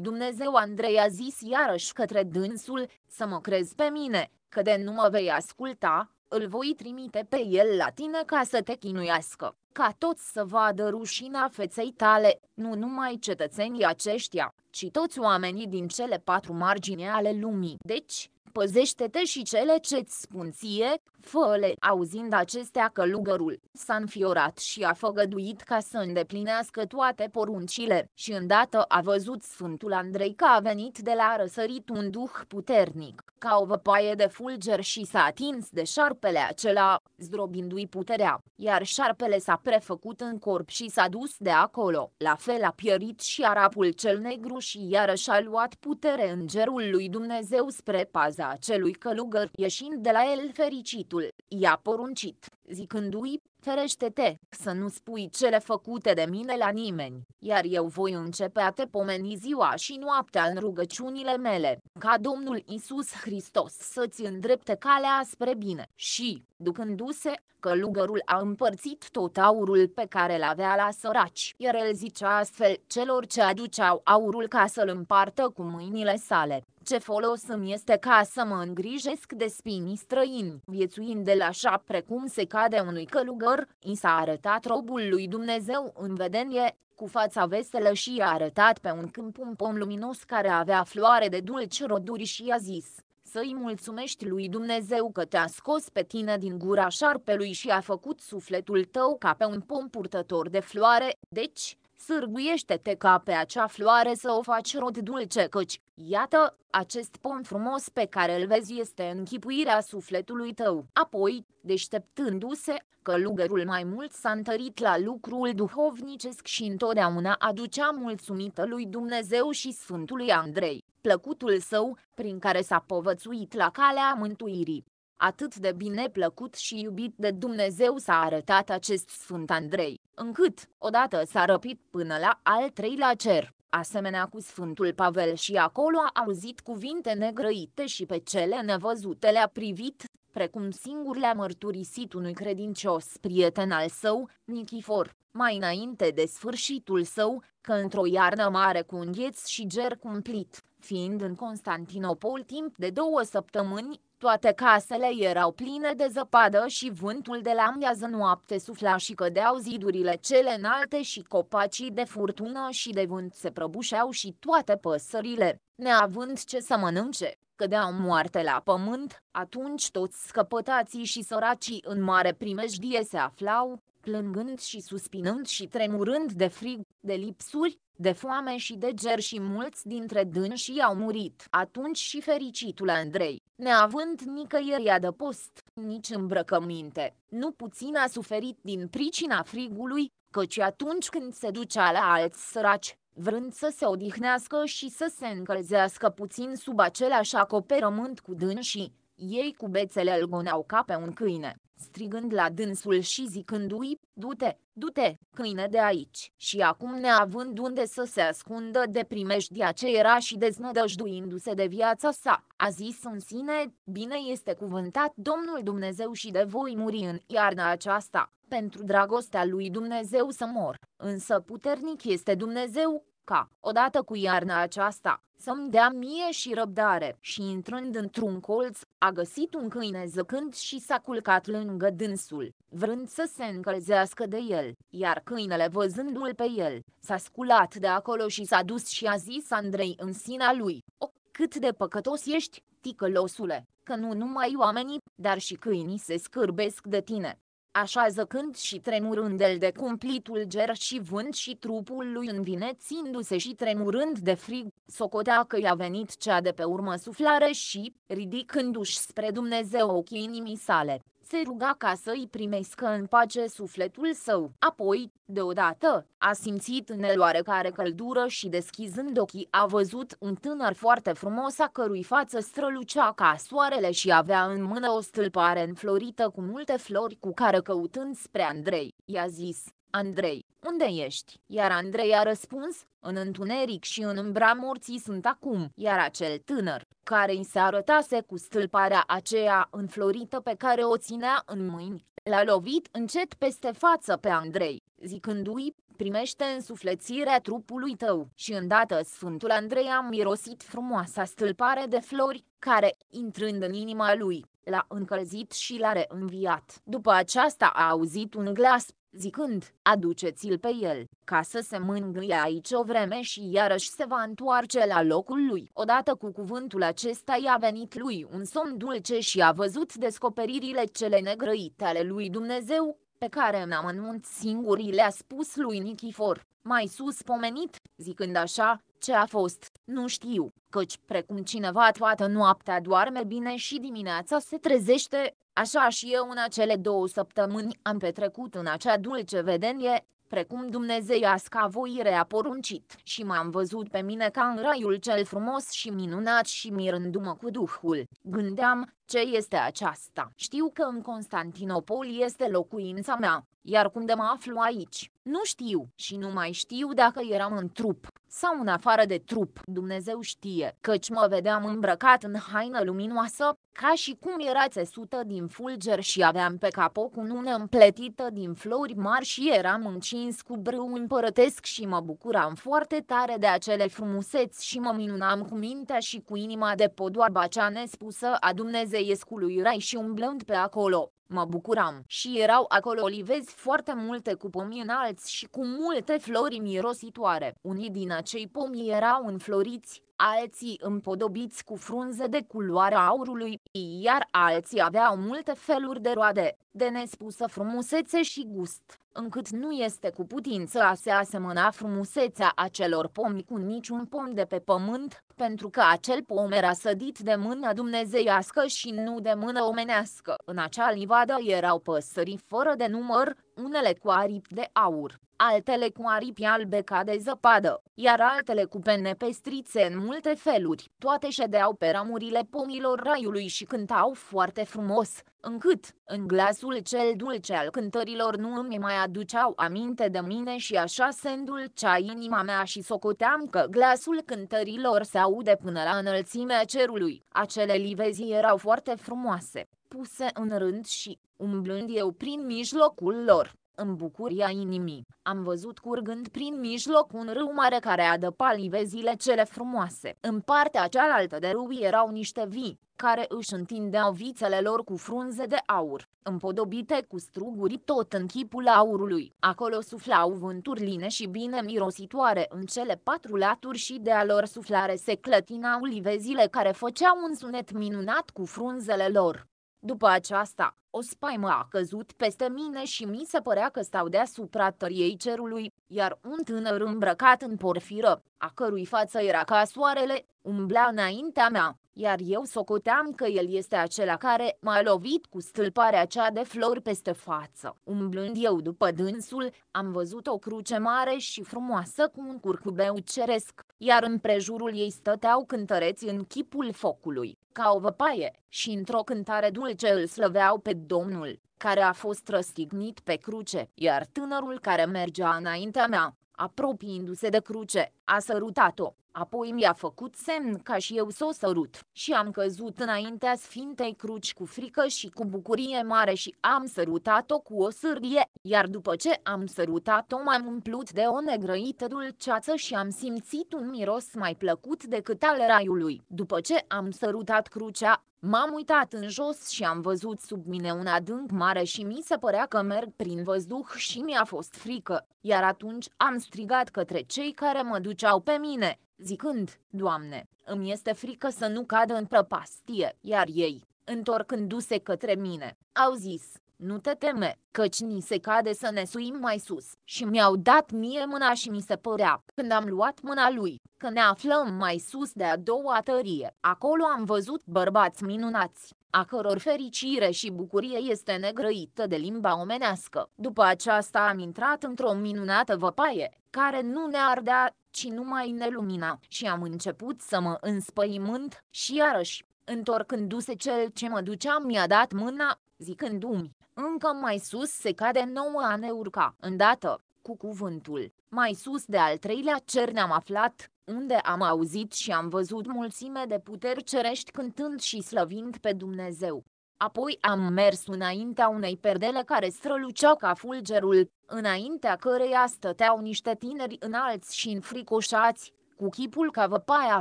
Dumnezeu Andrei a zis iarăși către dânsul, să mă crezi pe mine, că de nu mă vei asculta, îl voi trimite pe el la tine ca să te chinuiască ca toți să vadă rușina feței tale, nu numai cetățenii aceștia, ci toți oamenii din cele patru margini ale lumii. Deci, păzește-te și cele ce-ți spun ție, fă-le, auzind acestea călugărul, s-a înfiorat și a făgăduit ca să îndeplinească toate poruncile și îndată a văzut Sfântul Andrei că a venit de la răsărit un duh puternic, ca o văpaie de fulger și s-a atins de șarpele acela, zdrobindu-i puterea, iar șarpele s-a prefăcut în corp și s-a dus de acolo. La fel a pierit și arapul cel negru și iarăși a luat putere îngerul lui Dumnezeu spre paza celui călugăr ieșind de la el fericitul. I-a poruncit, zicându-i, ferește-te, să nu spui cele făcute de mine la nimeni, iar eu voi începe a te pomeni ziua și noaptea în rugăciunile mele, ca Domnul Isus Hristos să-ți îndrepte calea spre bine. Și, ducându-se, călugărul a împărțit tot aurul pe care l-avea la săraci, iar el zicea astfel celor ce aduceau aurul ca să-l împartă cu mâinile sale. Ce folos îmi este ca să mă îngrijesc de spinii străini, viețuind de la șap precum se cade unui călugăr, i s-a arătat robul lui Dumnezeu în vedenie, cu fața veselă și i-a arătat pe un câmp un pom luminos care avea floare de dulci roduri și i-a zis, să-i mulțumești lui Dumnezeu că te-a scos pe tine din gura șarpelui și a făcut sufletul tău ca pe un pom purtător de floare, deci, sârguiește-te ca pe acea floare să o faci rod dulce căci, Iată, acest pom frumos pe care îl vezi este închipuirea sufletului tău. Apoi, deșteptându-se, călugărul mai mult s-a întărit la lucrul duhovnicesc și întotdeauna aducea mulțumită lui Dumnezeu și Sfântului Andrei, plăcutul său, prin care s-a povățuit la calea mântuirii atât de bine plăcut și iubit de Dumnezeu s-a arătat acest Sfânt Andrei, încât, odată s-a răpit până la al treilea cer, asemenea cu Sfântul Pavel și acolo a auzit cuvinte negrăite și pe cele nevăzute le-a privit, precum singur le-a mărturisit unui credincios prieten al său, Nichifor, mai înainte de sfârșitul său, că într-o iarnă mare cu îngheț și ger cumplit, fiind în Constantinopol timp de două săptămâni, toate casele erau pline de zăpadă și vântul de la amiază noapte sufla și cădeau zidurile cele înalte și copacii de furtună și de vânt se prăbușeau și toate păsările, neavând ce să mănânce, cădeau moarte la pământ, atunci toți scăpătații și săracii în mare primejdie se aflau, plângând și suspinând și tremurând de frig, de lipsuri, de foame și de ger și mulți dintre dânsii au murit atunci și fericitul Andrei neavând nicăieri adăpost, nici îmbrăcăminte. Nu puțin a suferit din pricina frigului, căci atunci când se ducea la alți săraci, vrând să se odihnească și să se încălzească puțin sub același acoperământ cu dânsii, ei cu bețele îl goneau ca pe un câine, strigând la dânsul și zicându-i, du-te, du-te, câine de aici. Și acum neavând unde să se ascundă de primejdia ce era și deznădăjduindu-se de viața sa, a zis în sine, bine este cuvântat Domnul Dumnezeu și de voi muri în iarna aceasta, pentru dragostea lui Dumnezeu să mor, însă puternic este Dumnezeu, ca, odată cu iarna aceasta, să-mi dea mie și răbdare. Și intrând într-un colț, a găsit un câine zăcând și s-a culcat lângă dânsul, vrând să se încălzească de el, iar câinele văzându-l pe el, s-a sculat de acolo și s-a dus și a zis Andrei în sina lui, O, oh, cât de păcătos ești, ticălosule, că nu numai oamenii, dar și câinii se scârbesc de tine așa zăcând și tremurând el de cumplitul ger și vânt și trupul lui învinețindu-se și tremurând de frig, socotea că i-a venit cea de pe urmă suflare și, ridicându-și spre Dumnezeu ochii inimii sale, se ruga ca să îi primească în pace sufletul său. Apoi, deodată, a simțit în care căldură și deschizând ochii a văzut un tânăr foarte frumos a cărui față strălucea ca soarele și avea în mână o stâlpare înflorită cu multe flori cu care căutând spre Andrei, i-a zis, Andrei, unde ești? Iar Andrei a răspuns, în întuneric și în umbra morții sunt acum, iar acel tânăr, care îi se arătase cu stâlparea aceea înflorită pe care o ținea în mâini, l-a lovit încet peste față pe Andrei, zicându-i, primește însuflețirea trupului tău. Și îndată Sfântul Andrei a mirosit frumoasa stâlpare de flori, care, intrând în inima lui, l-a încălzit și l-a reînviat. După aceasta a auzit un glas, zicând, aduceți-l pe el, ca să se mângâie aici o vreme și iarăși se va întoarce la locul lui. Odată cu cuvântul acesta i-a venit lui un somn dulce și a văzut descoperirile cele negrăite ale lui Dumnezeu, pe care în amănunt singurii le-a spus lui Nichifor, mai sus pomenit, zicând așa, ce a fost, nu știu, căci precum cineva toată noaptea doarme bine și dimineața se trezește, așa și eu în acele două săptămâni am petrecut în acea dulce vedenie, precum dumnezeiasca voire a poruncit și m-am văzut pe mine ca în raiul cel frumos și minunat și mirându-mă cu Duhul, gândeam, ce este aceasta? Știu că în Constantinopol este locuința mea, iar cum de mă aflu aici? Nu știu și nu mai știu dacă eram în trup sau în afară de trup. Dumnezeu știe, căci mă vedeam îmbrăcat în haină luminoasă, ca și cum era țesută din fulger și aveam pe cap o cunună împletită din flori mari și eram încins cu brâu împărătesc și mă bucuram foarte tare de acele frumuseți și mă minunam cu mintea și cu inima de podoaba cea nespusă a Dumnezeu zeiescului rai și umblând pe acolo. Mă bucuram și erau acolo olivezi foarte multe cu pomi înalți și cu multe flori mirositoare. Unii din acei pomi erau înfloriți, alții împodobiți cu frunze de culoare aurului, iar alții aveau multe feluri de roade, de nespusă frumusețe și gust, încât nu este cu putință a se asemăna frumusețea acelor pomi cu niciun pom de pe pământ, pentru că acel pom era sădit de mână dumnezeiască și nu de mână omenească. În acea livă livadă erau păsări fără de număr, unele cu aripi de aur, altele cu aripi albe ca de zăpadă, iar altele cu pene pestrițe în multe feluri. Toate ședeau pe ramurile pomilor raiului și cântau foarte frumos, încât, în glasul cel dulce al cântărilor nu îmi mai aduceau aminte de mine și așa se îndulcea inima mea și socoteam că glasul cântărilor se aude până la înălțimea cerului. Acele livezi erau foarte frumoase, puse în rând și, umblând eu prin mijlocul lor, în bucuria inimii, am văzut curgând prin mijloc un râu mare care adăpa livezile cele frumoase. În partea cealaltă de râu erau niște vii, care își întindeau vițele lor cu frunze de aur, împodobite cu struguri tot în chipul aurului. Acolo suflau vânturi line și bine mirositoare în cele patru laturi și de a lor suflare se clătinau livezile care făceau un sunet minunat cu frunzele lor. După aceasta, o spaimă a căzut peste mine și mi se părea că stau deasupra tăriei cerului, iar un tânăr îmbrăcat în porfiră, a cărui față era ca soarele, umbla înaintea mea iar eu socoteam că el este acela care m-a lovit cu stâlparea cea de flori peste față. Umblând eu după dânsul, am văzut o cruce mare și frumoasă cu un curcubeu ceresc, iar în prejurul ei stăteau cântăreți în chipul focului, ca o văpaie, și într-o cântare dulce îl slăveau pe Domnul care a fost răstignit pe cruce, iar tânărul care mergea înaintea mea, apropiindu-se de cruce, a sărutat-o, Apoi mi-a făcut semn ca și eu să o sărut și am căzut înaintea Sfintei Cruci cu frică și cu bucurie mare și am sărutat-o cu o sârie, iar după ce am sărutat-o m-am umplut de o negrăită dulceață și am simțit un miros mai plăcut decât al raiului. După ce am sărutat crucea, M-am uitat în jos și am văzut sub mine un adânc mare și mi se părea că merg prin văzduh și mi-a fost frică, iar atunci am strigat către cei care mă duceau pe mine, zicând, Doamne, îmi este frică să nu cadă în prăpastie, iar ei, întorcându-se către mine, au zis, nu te teme, căci ni se cade să ne suim mai sus. Și mi-au dat mie mâna și mi se părea, când am luat mâna lui, că ne aflăm mai sus de a doua tărie. Acolo am văzut bărbați minunați, a căror fericire și bucurie este negrăită de limba omenească. După aceasta am intrat într-o minunată văpaie, care nu ne ardea ci numai nelumina, și am început să mă înspăimânt, și iarăși, întorcându-se cel ce mă ducea mi-a dat mâna, zicându-mi, încă mai sus se cade nouă a ne urca, îndată, cu cuvântul. Mai sus de al treilea cer ne-am aflat, unde am auzit și am văzut mulțime de puteri cerești cântând și slăvind pe Dumnezeu. Apoi am mers înaintea unei perdele care strălucea ca fulgerul, înaintea căreia stăteau niște tineri înalți și înfricoșați, cu chipul ca văpaia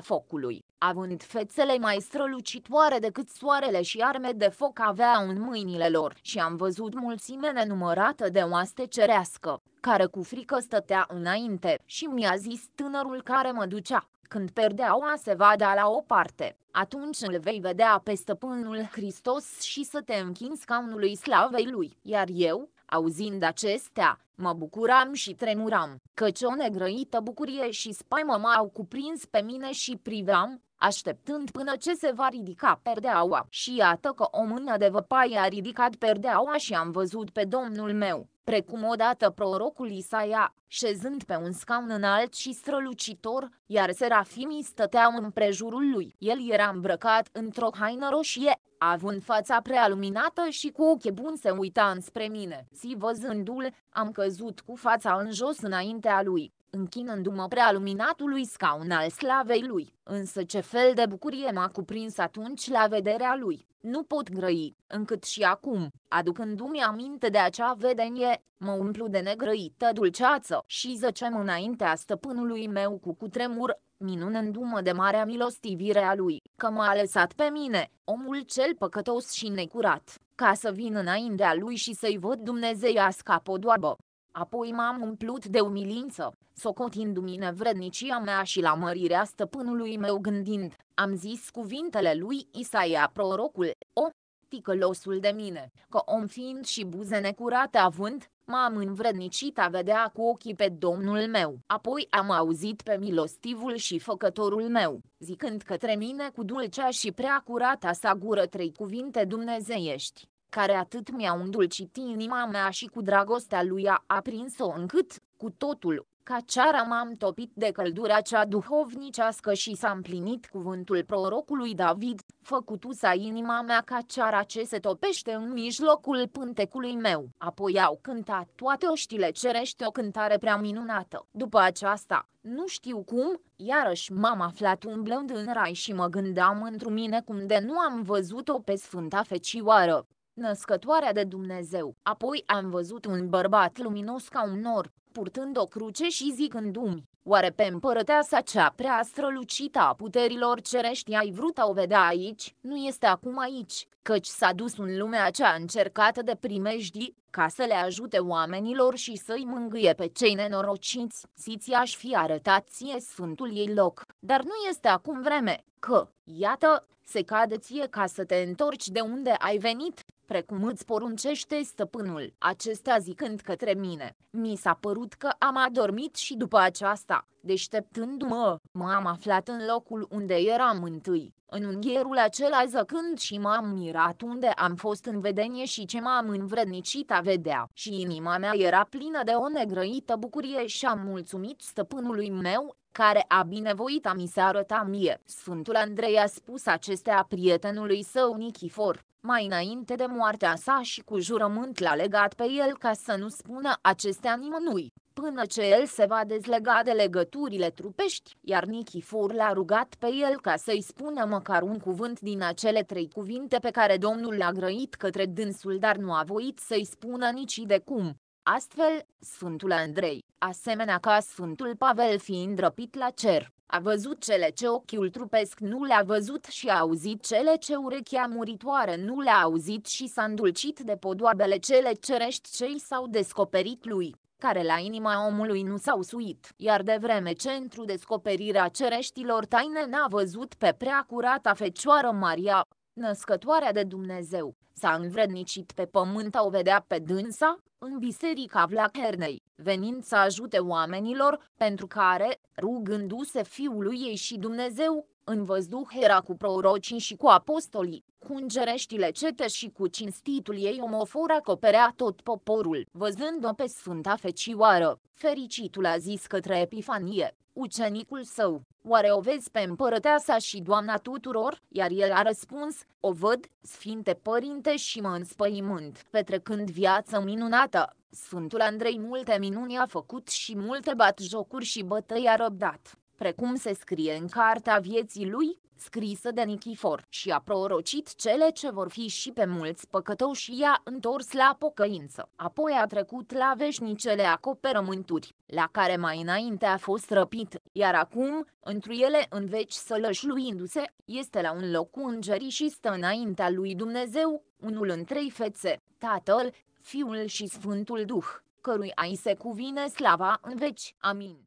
focului, având fețele mai strălucitoare decât soarele și arme de foc aveau în mâinile lor și am văzut mulțime nenumărată de oaste cerească, care cu frică stătea înainte și mi-a zis tânărul care mă ducea, când perdeaua se va da la o parte, atunci îl vei vedea pe stăpânul Hristos și să te închin scaunului slavei lui. Iar eu, auzind acestea, mă bucuram și tremuram, căci o negrăită bucurie și spaimă m-au cuprins pe mine și priveam, așteptând până ce se va ridica perdeaua. Și iată că o mână de văpaie a ridicat perdeaua și am văzut pe domnul meu, precum odată prorocul Isaia, șezând pe un scaun înalt și strălucitor, iar serafimii stăteau împrejurul lui. El era îmbrăcat într-o haină roșie, având fața prealuminată și cu ochi buni se uita înspre mine. Si văzându-l, am căzut cu fața în jos înaintea lui închinându-mă prea luminatului scaun al slavei lui, însă ce fel de bucurie m-a cuprins atunci la vederea lui, nu pot grăi, încât și acum, aducându-mi aminte de acea vedenie, mă umplu de negrăită dulceață și zăcem înaintea stăpânului meu cu cutremur, minunându-mă de marea milostivire a lui, că m-a lăsat pe mine, omul cel păcătos și necurat, ca să vin înaintea lui și să-i văd dumnezeiasca podoabă. Apoi m-am umplut de umilință, socotindu-mi nevrednicia mea și la mărirea stăpânului meu gândind, am zis cuvintele lui Isaia prorocul, o, ticălosul de mine, că om fiind și buze necurate având, m-am învrednicit a vedea cu ochii pe Domnul meu. Apoi am auzit pe milostivul și făcătorul meu, zicând către mine cu dulcea și prea curata sa gură trei cuvinte dumnezeiești, care atât mi-a îndulcit inima mea și cu dragostea lui a aprins-o încât, cu totul, ca ceara m-am topit de căldura cea duhovnicească și s-a împlinit cuvântul prorocului David, făcutusa inima mea ca ceara ce se topește în mijlocul pântecului meu. Apoi au cântat toate oștile cerești o cântare prea minunată. După aceasta, nu știu cum, iarăși m-am aflat umblând în rai și mă gândeam într un mine cum de nu am văzut-o pe Sfânta Fecioară născătoarea de Dumnezeu. Apoi am văzut un bărbat luminos ca un nor, purtând o cruce și zicându-mi, oare pe împărăteasa cea prea strălucită a puterilor cerești ai vrut a o vedea aici, nu este acum aici, căci s-a dus în lumea cea încercată de primejdii, ca să le ajute oamenilor și să-i mângâie pe cei nenorociți. ți aș fi arătat ție sfântul ei loc, dar nu este acum vreme, că, iată, se cade ție ca să te întorci de unde ai venit precum îți poruncește stăpânul, acesta zicând către mine. Mi s-a părut că am adormit și după aceasta, deșteptându-mă, m-am aflat în locul unde eram întâi, în ungherul acela zăcând și m-am mirat unde am fost în vedenie și ce m-am învrednicit a vedea. Și inima mea era plină de o negrăită bucurie și am mulțumit stăpânului meu, care a binevoit a mi se arăta mie. Sfântul Andrei a spus acestea prietenului său Nichifor, mai înainte de moartea sa și cu jurământ l-a legat pe el ca să nu spună acestea nimănui, până ce el se va dezlega de legăturile trupești, iar Nichifor l-a rugat pe el ca să-i spună măcar un cuvânt din acele trei cuvinte pe care Domnul l-a grăit către dânsul dar nu a voit să-i spună nici de cum. Astfel, Sfântul Andrei, asemenea ca Sfântul Pavel fiind răpit la cer, a văzut cele ce ochiul trupesc nu le-a văzut și a auzit cele ce urechea muritoare nu le-a auzit și s-a îndulcit de podoabele cele cerești ce i s-au descoperit lui care la inima omului nu s-au suit, iar de vreme ce întru descoperirea cereștilor taine n-a văzut pe prea curata Fecioară Maria, născătoarea de Dumnezeu, s-a învrednicit pe pământ a o vedea pe dânsa, în biserica Vlachernei, venind să ajute oamenilor, pentru care, rugându-se fiului ei și Dumnezeu, în văzduh era cu prorocii și cu apostolii, cu îngereștile cete și cu cinstitul ei omofor acoperea tot poporul. Văzând-o pe Sfânta Fecioară, fericitul a zis către Epifanie, ucenicul său, oare o vezi pe împărăteasa și doamna tuturor? Iar el a răspuns, o văd, Sfinte Părinte și mă înspăimânt, petrecând viață minunată. Sfântul Andrei multe minuni a făcut și multe batjocuri și bătăi a răbdat precum se scrie în cartea vieții lui, scrisă de Nichifor, și a prorocit cele ce vor fi și pe mulți păcătoși și i-a întors la pocăință. Apoi a trecut la veșnicele acoperământuri, la care mai înainte a fost răpit, iar acum, întru ele în veci sălășluindu-se, este la un loc cu îngerii și stă înaintea lui Dumnezeu, unul în trei fețe, Tatăl, Fiul și Sfântul Duh, căruia îi se cuvine slava în veci. Amin.